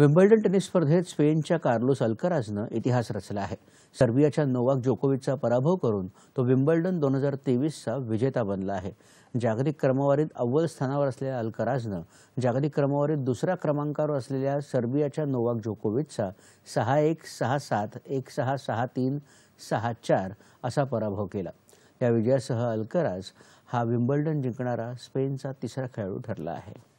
Wimbledon tennis स्पर्धेत स्पेनच्या Carlos अल्कराजनं इतिहास रचला आहे सर्बियाच्या नोवाक जोकोविचचा पराभव करून तो विम्बल्डन दोन हजार तेवीसचा विजेता बनला आहे जागतिक क्रमवारीत अव्वल स्थानावर असलेल्या अल्कराजनं जागतिक क्रमवारीत दुसऱ्या क्रमांकावर असलेल्या सर्बियाच्या नोवाक जोकोविचचा सहा एक सहा सात एक सहा सहा तीन सहा चार असा पराभव केला या विजयासह अल्कराज हा विम्बल्डन जिंकणारा स्पेनचा तिसरा खेळाडू ठरला आहे